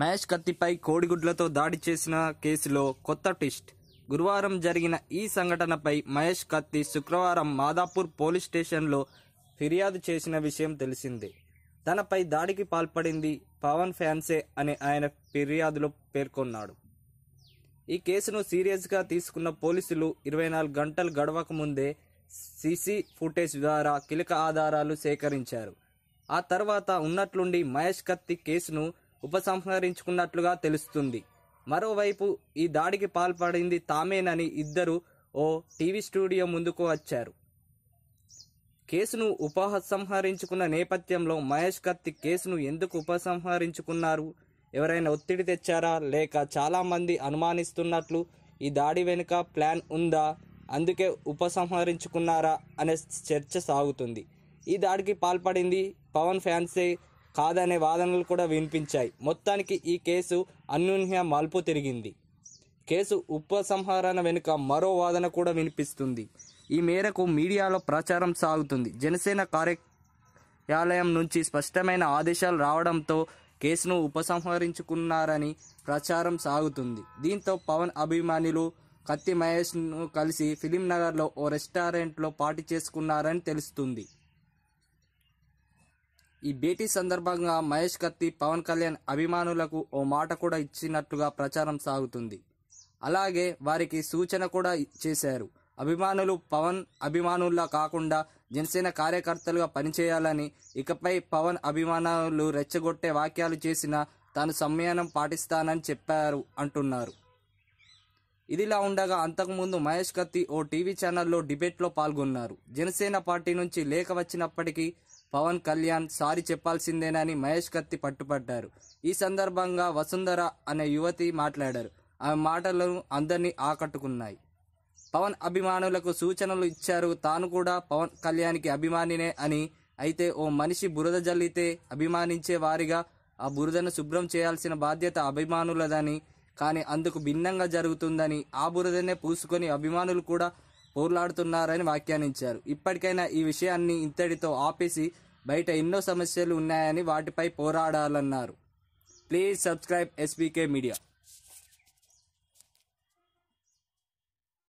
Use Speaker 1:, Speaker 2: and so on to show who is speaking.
Speaker 1: మహేష్ కత్తిపై కోడిగుడ్లతో దాడి చేసిన కేసులో కొత్త ట్విస్ట్ గురువారం జరిగిన ఈ సంఘటనపై మహేష్ కత్తి శుక్రవారం మాదాపూర్ పోలీస్ స్టేషన్లో ఫిర్యాదు చేసిన విషయం తెలిసిందే తనపై దాడికి పాల్పడింది పవన్ ఫ్యాన్సే అని ఆయన ఫిర్యాదులో పేర్కొన్నాడు ఈ కేసును సీరియస్గా తీసుకున్న పోలీసులు ఇరవై నాలుగు గంటలు గడవక ముందే సిసి ఫుటేజ్ ద్వారా కీలక ఆధారాలు సేకరించారు ఆ తర్వాత ఉన్నట్లుండి మహేష్ కత్తి కేసును ఉపసంహరించుకున్నట్లుగా తెలుస్తుంది మరోవైపు ఈ దాడికి పాల్పడింది తామేనని ఇద్దరు ఓ టీవీ స్టూడియో ముందుకు వచ్చారు కేసును ఉపసంహరించుకున్న నేపథ్యంలో మహేష్ కత్తి కేసును ఎందుకు ఉపసంహరించుకున్నారు ఎవరైనా ఒత్తిడి తెచ్చారా లేక చాలామంది అనుమానిస్తున్నట్లు ఈ దాడి వెనుక ప్లాన్ ఉందా అందుకే ఉపసంహరించుకున్నారా అనే చర్చ సాగుతుంది ఈ దాడికి పాల్పడింది పవన్ ఫ్యాన్సే కాదనే వాదనలు కూడా వినిపించాయి మొత్తానికి ఈ కేసు అన్యూన్య మలుపు తిరిగింది కేసు ఉపసంహరణ వెనుక మరో వాదన కూడా వినిపిస్తుంది ఈ మేరకు మీడియాలో ప్రచారం సాగుతుంది జనసేన కార్యాలయం నుంచి స్పష్టమైన ఆదేశాలు రావడంతో కేసును ఉపసంహరించుకున్నారని ప్రచారం సాగుతుంది దీంతో పవన్ అభిమానులు కత్తి మహేష్ను కలిసి ఫిలిం నగర్లో ఓ రెస్టారెంట్లో పార్టీ చేసుకున్నారని తెలుస్తుంది ఈ భేటీ సందర్భంగా మహేష్ కత్తి పవన్ కళ్యాణ్ అభిమానులకు ఓ మాట కూడా ఇచ్చినట్టుగా ప్రచారం సాగుతుంది అలాగే వారికి సూచన కూడా చేశారు అభిమానులు పవన్ అభిమానుల్లా కాకుండా జనసేన కార్యకర్తలుగా పనిచేయాలని ఇకపై పవన్ అభిమానులు రెచ్చగొట్టే వాక్యాలు చేసిన తాను సంయానం పాటిస్తానని చెప్పారు అంటున్నారు ఇదిలా ఉండగా అంతకుముందు మహేష్ కత్తి ఓ టీవీ ఛానల్లో డిబేట్లో పాల్గొన్నారు జనసేన పార్టీ నుంచి లేఖ వచ్చినప్పటికీ పవన్ కళ్యాణ్ సారీ చెప్పాల్సిందేనని మహేష్ కత్తి పట్టుపడ్డారు ఈ సందర్భంగా వసుంధర అనే యువతి మాట్లాడారు ఆమె మాటలను అందరినీ ఆకట్టుకున్నాయి పవన్ అభిమానులకు సూచనలు ఇచ్చారు తాను కూడా పవన్ కళ్యాణ్కి అభిమానినే అని అయితే ఓ మనిషి బురద జల్లితే అభిమానించే వారిగా ఆ బురదను శుభ్రం చేయాల్సిన బాధ్యత అభిమానులదని కానీ అందుకు భిన్నంగా జరుగుతుందని ఆ బురదనే పూసుకొని అభిమానులు కూడా పోర్లాడుతున్నారని వ్యాఖ్యానించారు ఇప్పటికైనా ఈ విషయాన్ని ఇంతటితో ఆపేసి బయట ఎన్నో సమస్యలు ఉన్నాయని వాటిపై పోరాడాలన్నారు ప్లీజ్ సబ్స్క్రైబ్ ఎస్బీకే మీడియా